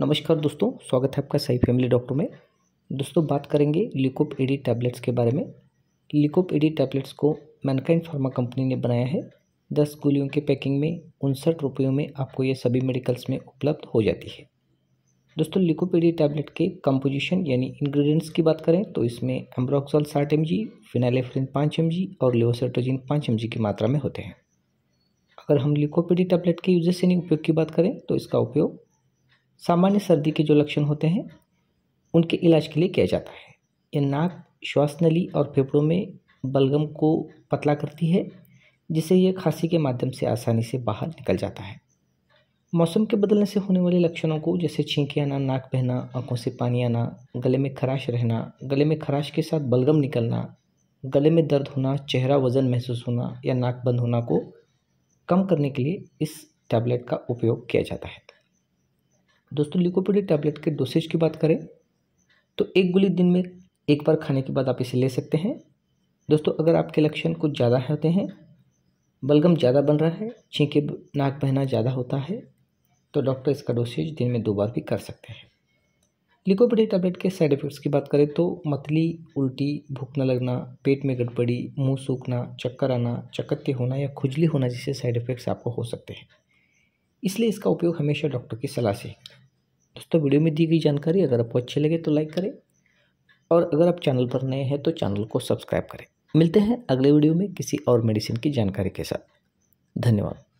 नमस्कार दोस्तों स्वागत है आपका सही फैमिली डॉक्टर में दोस्तों बात करेंगे लिकोप एडी टैबलेट्स के बारे में लिकोप एडी टैबलेट्स को मैनकाइंड फार्मा कंपनी ने बनाया है दस गोलियों के पैकिंग में उनसठ रुपयों में आपको ये सभी मेडिकल्स में उपलब्ध हो जाती है दोस्तों लिकोप एडी टैबलेट के कंपोजिशन यानी इंग्रेडिएंट्स की बात करें तो इसमें एम्ब्रोक्सॉल साठ एम जी फिनाइलेफ्रिन पाँच एम जी और लेवोसेटोजिन पाँच एम जी की मात्रा में होते हैं अगर हम लिकोपेडी टैबलेट e के यूजेस यानी उपयोग की बात करें तो इसका उपयोग सामान्य सर्दी के जो लक्षण होते हैं उनके इलाज के लिए किया जाता है ये नाक श्वास नली और फेफड़ों में बलगम को पतला करती है जिससे यह खांसी के माध्यम से आसानी से बाहर निकल जाता है मौसम के बदलने से होने वाले लक्षणों को जैसे छींके आना नाक बहना आंखों से पानी आना गले में खराश रहना गले में खराश के साथ बलगम निकलना गले में दर्द होना चेहरा वजन महसूस होना या नाक बंद होना को कम करने के लिए इस टैबलेट का उपयोग किया जाता है दोस्तों लिकोपीडी टैबलेट के डोसेज की बात करें तो एक गोली दिन में एक बार खाने के बाद आप इसे ले सकते हैं दोस्तों अगर आपके लक्षण कुछ ज़्यादा होते हैं बलगम ज़्यादा बन रहा है छींके नाक बहना ज़्यादा होता है तो डॉक्टर इसका डोसेज दिन में दो बार भी कर सकते हैं लिकोपेडिक टैबलेट के साइड इफ़ेक्ट्स की बात करें तो मतली उल्टी भूखना लगना पेट में गड़बड़ी मुंह सूखना चक्कर आना चकत्ते होना या खुजली होना जैसे साइड इफ़ेक्ट्स आपको हो सकते हैं इसलिए इसका उपयोग हमेशा डॉक्टर की सलाह से दोस्तों वीडियो में दी गई जानकारी अगर आपको अच्छी लगे तो लाइक करें और अगर आप चैनल पर नए हैं तो चैनल को सब्सक्राइब करें मिलते हैं अगले वीडियो में किसी और मेडिसिन की जानकारी के साथ धन्यवाद